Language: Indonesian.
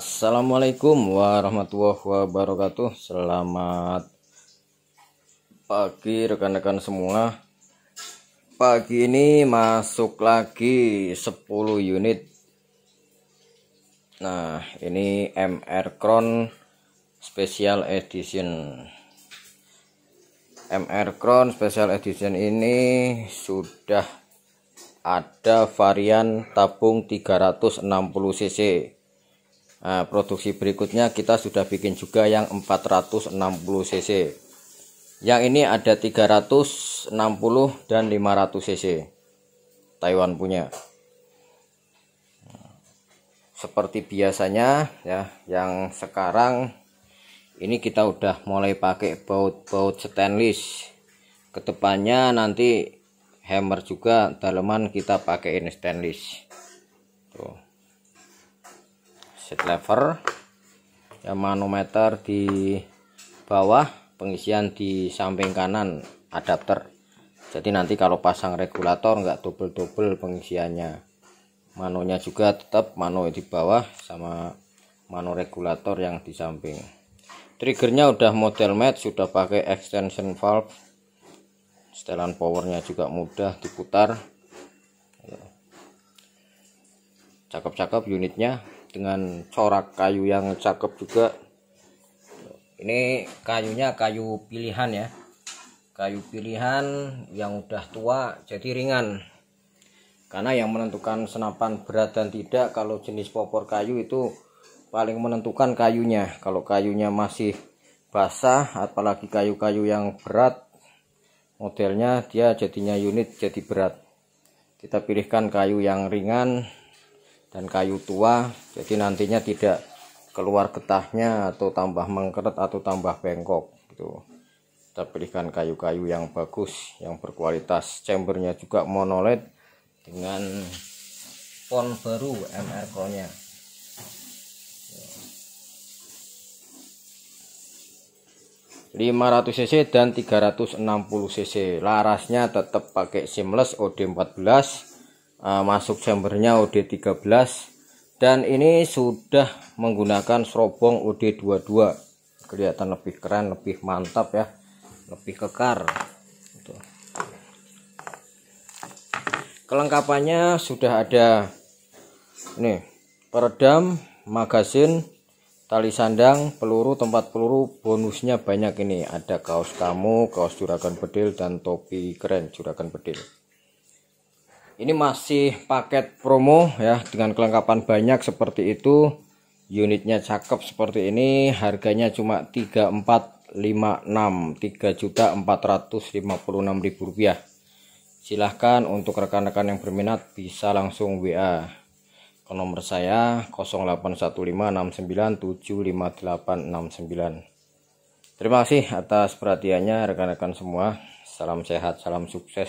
Assalamualaikum warahmatullahi wabarakatuh Selamat pagi rekan-rekan semua Pagi ini masuk lagi 10 unit Nah ini MR Kron Special Edition MR Kron Special Edition ini sudah ada varian tabung 360 cc Nah, produksi berikutnya kita sudah bikin juga yang 460 cc. Yang ini ada 360 dan 500 cc. Taiwan punya. Seperti biasanya ya, yang sekarang ini kita udah mulai pakai baut-baut stainless. Kedepannya nanti hammer juga daleman kita pakaiin stainless. Tuh seat lever ya manometer di bawah pengisian di samping kanan adapter jadi nanti kalau pasang regulator enggak double-double pengisiannya manonya juga tetap mano di bawah sama mano regulator yang di samping triggernya udah model match sudah pakai extension valve setelan powernya juga mudah diputar cakep-cakep unitnya dengan corak kayu yang cakep juga ini kayunya kayu pilihan ya kayu pilihan yang udah tua jadi ringan karena yang menentukan senapan berat dan tidak kalau jenis popor kayu itu paling menentukan kayunya kalau kayunya masih basah apalagi kayu-kayu yang berat modelnya dia jadinya unit jadi berat kita pilihkan kayu yang ringan dan kayu tua jadi nantinya tidak keluar getahnya atau tambah mengkeret atau tambah bengkok gitu kita pilihkan kayu-kayu yang bagus yang berkualitas chambernya juga monolit dengan pon baru MRK nya ratus cc dan 360 cc larasnya tetap pakai seamless OD14 uh, masuk chambernya OD13 dan ini sudah menggunakan serobong OD22 kelihatan lebih keren lebih mantap ya lebih kekar gitu. kelengkapannya sudah ada ini peredam magasin tali sandang peluru tempat peluru bonusnya banyak ini ada kaos kamu kaos juragan bedil dan topi keren juragan bedil ini masih paket promo ya dengan kelengkapan banyak seperti itu unitnya cakep seperti ini harganya cuma 3456 3.456.000 rupiah silahkan untuk rekan-rekan yang berminat bisa langsung WA ke nomor saya 081569758869 terima kasih atas perhatiannya rekan-rekan semua salam sehat salam sukses